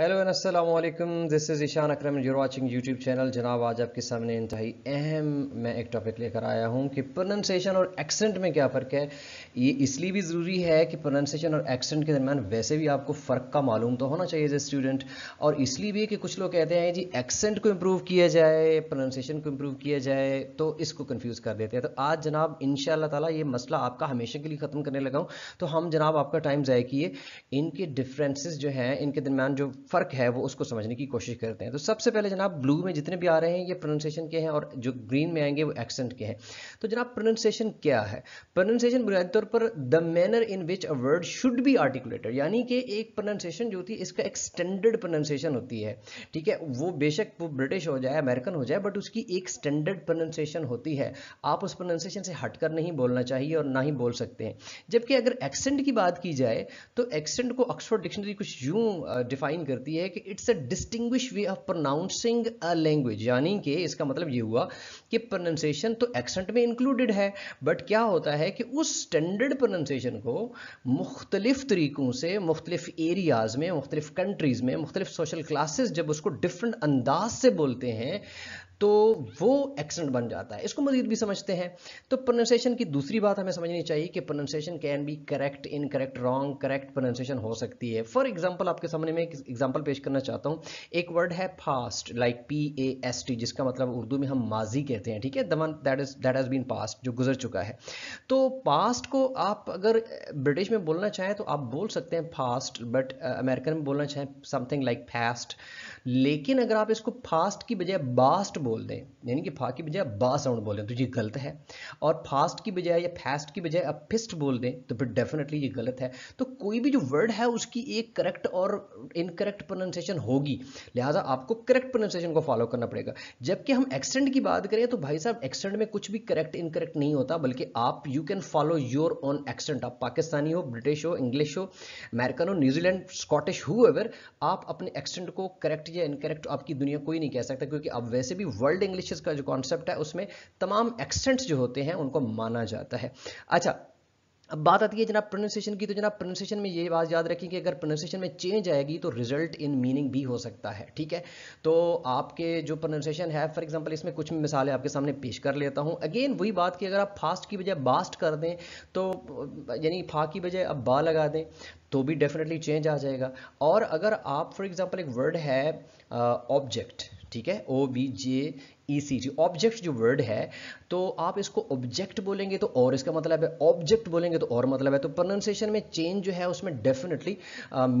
Hello Aslam this is Ishaan Akram you're watching YouTube channel जनाब आज आपके सामने इंतहाई अहम मैं एक टॉपिक लेकर आया हूँ कि प्रोनंसिएशन और एक्सेंट में क्या फ़र्क है ये इसलिए भी ज़रूरी है कि प्रोनंसिएशन और एक्सेंट के दरमियान वैसे भी आपको फ़र्क का मालूम तो होना चाहिए एज ए स्टूडेंट और इसलिए भी है कि कुछ लोग कहते हैं जी एक्सेंट को इम्प्रूव किया जाए प्रोनंसिएशन को इम्प्रूव किया जाए तो इसको कन्फ्यूज़ कर देते हैं तो आज जनाब इन ताला ये मसला आपका हमेशा के लिए ख़त्म करने लगा हूँ तो हम जनाब आपका टाइम ज़ाय किए इनके डिफ्रेंसेज जो हैं इनके दरमियान जो फ़र्क है वो उसको समझने की कोशिश करते हैं तो सबसे पहले जनाब ब्लू में जितने भी आ रहे हैं ये प्रोनाउंसिएशन के हैं और जो ग्रीन में आएंगे वो एक्सेंट के हैं तो जनाब प्रोनाउंसिएशन क्या है प्रोनाउंसिएशन बुनियादी तौर पर the manner in which a word should be articulated यानी कि एक प्रोनाउंसिएशन जो होती है इसका एक स्टैंडर्ड प्रोनाउंसिएशन होती है ठीक है वो बेशक वो ब्रिटिश हो जाए अमेरिकन हो जाए बट उसकी एक स्टैंडर्ड प्रोनाउंसिएशन होती है आप उस प्रोनाउंसिएशन से हटकर नहीं बोलना चाहिए और ना ही बोल सकते हैं जबकि अगर एक्सेंट की बात की जाए तो एक्सेंट को ऑक्सफोर्ड डिक्शनरी कुछ यूं डिफाइन करती है कि it's a distinguish way of pronouncing a language यानी कि इसका मतलब ये हुआ कि प्रोनाउंसिएशन तो एक्सेंट में इंक्लूडेड है बट क्या होता है कि उस स्टैंडर्ड प्रोनाउंसिएशन को मुख्तलिफ तरीक़ों से मुख्तलिफ एरियाज़ में मुख्तलिफ कंट्रीज़ में मुख्तलिफ सोशल क्लासेस जब उसको डिफरेंट अंदाज से बोलते हैं तो वो एक्सेंट बन जाता है इसको मजीद भी समझते हैं तो प्रोनाउंसिएशन की दूसरी बात हमें समझनी चाहिए कि pronunciation can be correct incorrect wrong correct pronunciation हो सकती है फॉर एग्जाम्पल आपके सामने मैं एक एग्जाम्पल पेश करना चाहता हूँ एक वर्ड है fast like P A S T जिसका मतलब उर्दू में हम माजी कहते हैं ठीक है दमन that is that has been past जो गुजर चुका है तो पास्ट को आप अगर ब्रिटिश में बोलना चाहें तो आप बोल सकते हैं फास्ट बट अमेरिकन में बोलना चाहें समथिंग लाइक फास्ट लेकिन अगर आप इसको फास्ट की बजाय बास्ट बोल बोल दें यानी कि फा की बजाय बा साउंड बोल दें तो ये गलत है और फास्ट की बजाय या फास्ट की बजाय आप फिस्ट बोल दें तो फिर डेफिनेटली ये गलत है तो कोई भी जो वर्ड है उसकी एक करेक्ट और इनकरेक्ट प्रोनाउंसिएशन होगी लिहाजा आपको करेक्ट प्रोनाउंसिएशन को फॉलो करना पड़ेगा जबकि हम एक्सेंट की बात करें तो भाई साहब एक्सेंट में कुछ भी करेक्ट इनकरेक्ट नहीं होता बल्कि आप you can follow your own accent आप पाकिस्तानी हो ब्रिटिश हो इंग्लिश हो अमेरिकन हो न्यूजीलैंड स्कॉटिश हुएवर आप अपने एक्सेंट को करेक्ट या इनकरेक्ट आपकी दुनिया कोई नहीं कह सकता क्योंकि आप वैसे भी वर्ल्ड इंग्लिश का जो कॉन्सेप्ट है उसमें तमाम एक्सेंट्स जो होते हैं उनको माना जाता है अच्छा अब बात आती है जनाब प्रोनाउंसिएशन की तो जनाब प्रोनाउंसिएशन में ये बात याद रखें कि अगर प्रोनाउंसिएशन में चेंज आएगी तो रिजल्ट इन मीनिंग भी हो सकता है ठीक है तो आपके जो प्रोनाउंसिएशन है फॉर एग्जांपल इसमें कुछ मिसालें आपके सामने पेश कर लेता हूँ अगेन वही बात कि अगर आप फास्ट की बजाय बास्ट कर दें तो यानी फा की बजाय अब बा लगा दें तो भी डेफिनेटली चेंज आ जाएगा और अगर आप फॉर एग्ज़ाम्पल एक वर्ड है ऑब्जेक्ट uh, ठीक है O B J E C G object जो वर्ड है तो आप इसको ऑब्जेक्ट बोलेंगे तो और इसका मतलब है ऑब्जेक्ट बोलेंगे तो और मतलब है तो प्रोनाउंसिएशन में चेंज जो है उसमें डेफिनेटली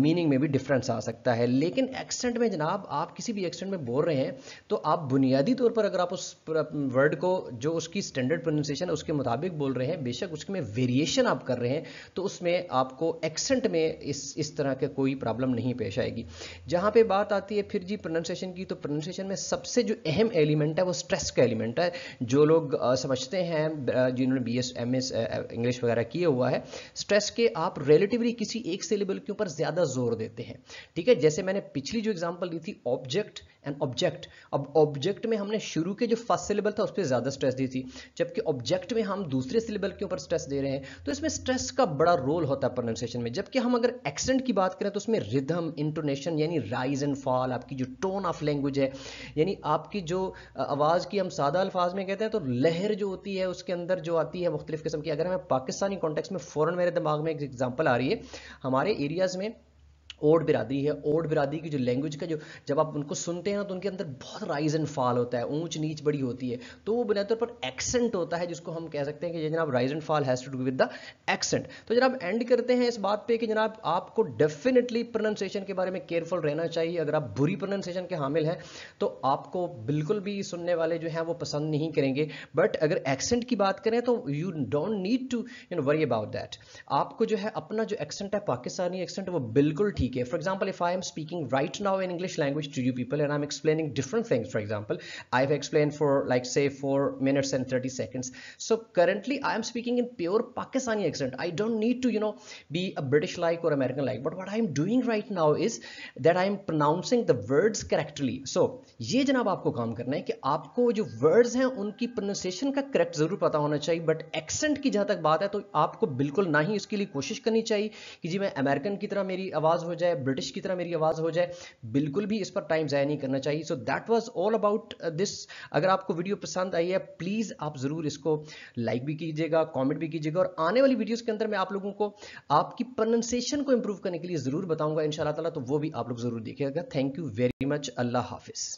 मीनिंग में भी डिफरेंस आ सकता है लेकिन एक्सेंट में जनाब आप किसी भी एक्सेंट में बोल रहे हैं तो आप बुनियादी तौर पर अगर आप उस वर्ड को जो उसकी स्टैंडर्ड प्रोनाउंसिएशन है उसके मुताबिक बोल रहे हैं बेशक उसमें वेरिएशन आप कर रहे हैं तो उसमें आपको एक्सेंट में इस इस तरह के कोई प्रॉब्लम नहीं पेश आएगी जहां पे बात आती है फिर जी प्रोनाउंसिएशन की तो प्रोनाउंसिएशन क्वेश्चन में सबसे जो अहम एलिमेंट है वो स्ट्रेस का एलिमेंट है जो लोग समझते हैं जिन्होंने B S M S English वगैरह किए हुआ है स्ट्रेस के आप रिलेटिवली किसी एक सिलेबल के ऊपर ज़्यादा जोर देते हैं ठीक है जैसे मैंने पिछली जो एग्जाम्पल दी थी ऑब्जेक्ट एंड ऑब्जेक्ट अब ऑब्जेक्ट में हमने शुरू के जो फर्स्ट सिलेबल था उस पर ज़्यादा स्ट्रेस दी थी जबकि ऑब्जेक्ट में हम दूसरे सिलेबल के ऊपर स्ट्रेस दे रहे हैं तो इसमें स्ट्रेस का बड़ा रोल होता है प्रोनाउंसिएशन में जबकि हम अगर एक्सेंट की बात करें तो उसमें रिदम इंटोनेशन यानी राइज एंड फॉल आपकी जो टोन ऑफ लैंग्वेज है यानी आपकी जो आवाज़ की हम सादा अल्फाज में कहते हैं तो लहर जो होती है उसके अंदर जो आती है मुख्तलिफ़ किस्म की अगर हमें पाकिस्तानी कॉन्टेक्स्ट में फ़ौरन मेरे दिमाग में एक एग्जाम्पल आ रही है हमारे एरियाज़ में ओड बिरादरी है ओड बिरादरी की जो लैंग्वेज का जो जब आप उनको सुनते हैं ना तो उनके अंदर बहुत राइज एंड फॉल होता है ऊंच नीच बड़ी होती है तो वो बुनियाद तौर पर एक्सेंट होता है जिसको हम कह सकते हैं कि जनाब rise and fall has to do with the accent तो जनाब एंड करते हैं इस बात पर कि जनाब आपको डेफिनेटली प्रोनाउंसिएशन के बारे में केयरफुल रहना चाहिए अगर आप बुरी प्रोनाउंसिएशन के हामिल हैं तो आपको बिल्कुल भी सुनने वाले जो हैं वो पसंद नहीं करेंगे बट अगर एक्सेंट की बात करें तो you don't need to you know worry about that आपको जो है अपना जो एक्सेंट है पाकिस्तानी एक्सेंट वो बिल्कुल ठीक PK. For example, if I am speaking right now in English language to you people and I'm explaining different things, for example, I've explained for like say 4 minutes and 30 seconds. So currently I am speaking in pure Pakistani accent. I don't need to, you know, be a British like or American like. But what I'm doing right now is that I'm pronouncing the words correctly. So ये जनाब आपको काम करना है कि आपको जो words हैं उनकी प्रोनाउंसिएशन का करेक्ट जरूर पता होना चाहिए बट एक्सेंट की जहां तक बात है तो आपको बिल्कुल ना ही इसके लिए कोशिश करनी चाहिए कि जी मैं अमेरिकन की तरह मेरी आवाज़ हो जाए ब्रिटिश की तरह मेरी आवाज़ हो जाए बिल्कुल भी इस पर टाइम ज़ाया नहीं करना चाहिए so that was all about this अगर आपको वीडियो पसंद आई है प्लीज़ आप ज़रूर इसको लाइक भी कीजिएगा कॉमेंट भी कीजिएगा और आने वाली वीडियोज़ के अंदर मैं आप लोगों को आपकी प्रोनाउंसिएशन को इंप्रूव करने के लिए ज़रूर बताऊंगा इन शाला तो वो भी आप लोग ज़रूर देखिएगा थैंक यू वेरी मच अल्लाह हाफिज़